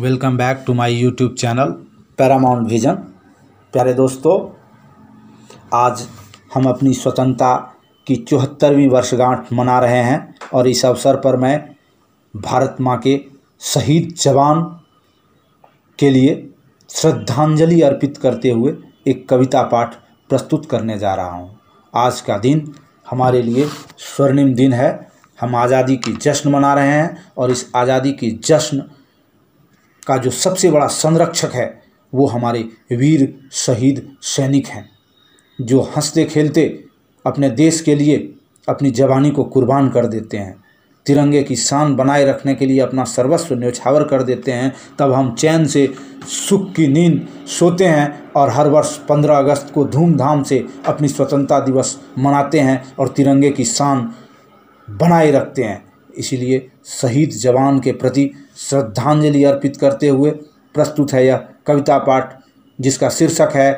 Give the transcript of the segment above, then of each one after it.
welcome back to my YouTube channel Paramount Vision प्यारे दोस्तों आज हम अपनी स्वतंत्रता की चौहत्तरवीं वर्षगांठ मना रहे हैं और इस अवसर पर मैं भारत माँ के शहीद जवान के लिए श्रद्धांजलि अर्पित करते हुए एक कविता पाठ प्रस्तुत करने जा रहा हूँ आज का दिन हमारे लिए स्वर्णिम दिन है हम आज़ादी की जश्न मना रहे हैं और इस आज़ादी की जश्न का जो सबसे बड़ा संरक्षक है वो हमारे वीर शहीद सैनिक हैं जो हंसते खेलते अपने देश के लिए अपनी जवानी को कुर्बान कर देते हैं तिरंगे की शान बनाए रखने के लिए अपना सर्वस्व न्यौछावर कर देते हैं तब हम चैन से सुख की नींद सोते हैं और हर वर्ष 15 अगस्त को धूमधाम से अपनी स्वतंत्रता दिवस मनाते हैं और तिरंगे की शान बनाए रखते हैं इसीलिए शहीद जवान के प्रति श्रद्धांजलि अर्पित करते हुए प्रस्तुत है यह कविता पाठ जिसका शीर्षक है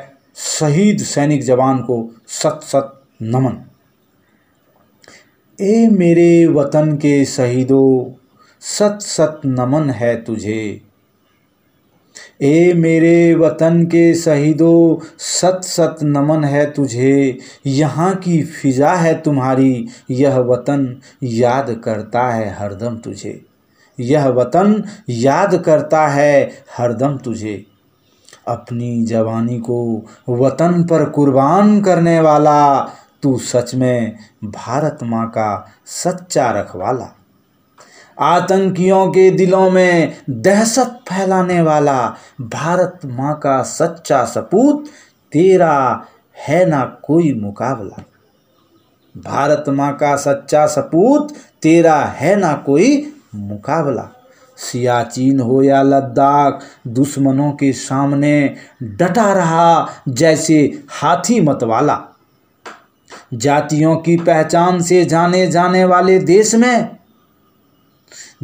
शहीद सैनिक जवान को सत सत नमन ए मेरे वतन के शहीदों सत सत नमन है तुझे ए मेरे वतन के शहीदों सत सत नमन है तुझे यहाँ की फिजा है तुम्हारी यह वतन याद करता है हरदम तुझे यह वतन याद करता है हरदम तुझे अपनी जवानी को वतन पर कुर्बान करने वाला तू सच में भारत माँ का सच्चा रखवाला आतंकियों के दिलों में दहशत फैलाने वाला भारत माँ का सच्चा सपूत तेरा है ना कोई मुकाबला भारत माँ का सच्चा सपूत तेरा है ना कोई मुकाबला सियाचिन हो या लद्दाख दुश्मनों के सामने डटा रहा जैसे हाथी मतवाला जातियों की पहचान से जाने जाने वाले देश में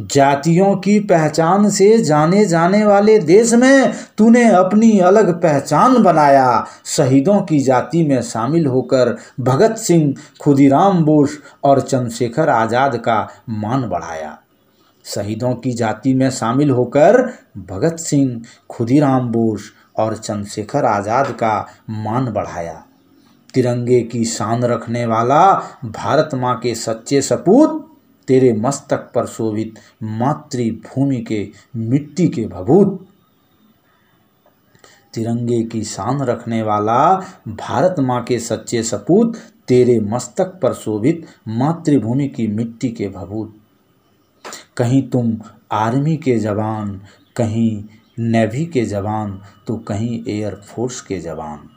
जातियों की पहचान से जाने जाने वाले देश में तूने अपनी अलग पहचान बनाया शहीदों की जाति में शामिल होकर भगत सिंह खुदीराम बोस और चंद्रशेखर आज़ाद का मान बढ़ाया शहीदों की जाति में शामिल होकर भगत सिंह खुदीराम बोस और चंद्रशेखर आज़ाद का मान बढ़ाया तिरंगे की शान रखने वाला भारत माँ के सच्चे सपूत तेरे मस्तक पर शोभित मातृभूमि के मिट्टी के भभूत तिरंगे की शान रखने वाला भारत माँ के सच्चे सपूत तेरे मस्तक पर शोभित मातृभूमि की मिट्टी के भभूत कहीं तुम आर्मी के जवान कहीं नेवी के जवान तो कहीं एयरफोर्स के जवान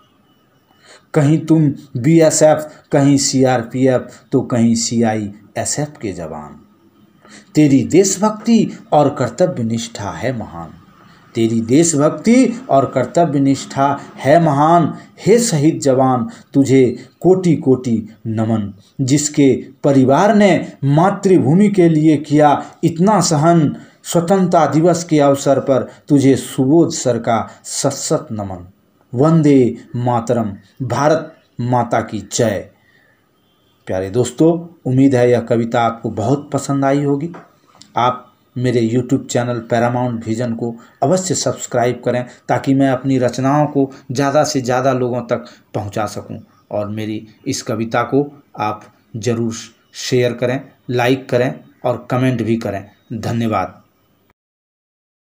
कहीं तुम बीएसएफ कहीं सीआरपीएफ तो कहीं सीआई एसएफ के जवान तेरी देशभक्ति और कर्तव्य निष्ठा है महान तेरी देशभक्ति और कर्तव्य निष्ठा है महान हे शहीद जवान तुझे कोटि कोटि नमन जिसके परिवार ने मातृभूमि के लिए किया इतना सहन स्वतंत्रता दिवस के अवसर पर तुझे सुबोध सर का सत नमन वंदे मातरम भारत माता की जय प्यारे दोस्तों उम्मीद है यह कविता आपको बहुत पसंद आई होगी आप मेरे YouTube चैनल पैरामाउंट विजन को अवश्य सब्सक्राइब करें ताकि मैं अपनी रचनाओं को ज़्यादा से ज़्यादा लोगों तक पहुंचा सकूं और मेरी इस कविता को आप ज़रूर शेयर करें लाइक करें और कमेंट भी करें धन्यवाद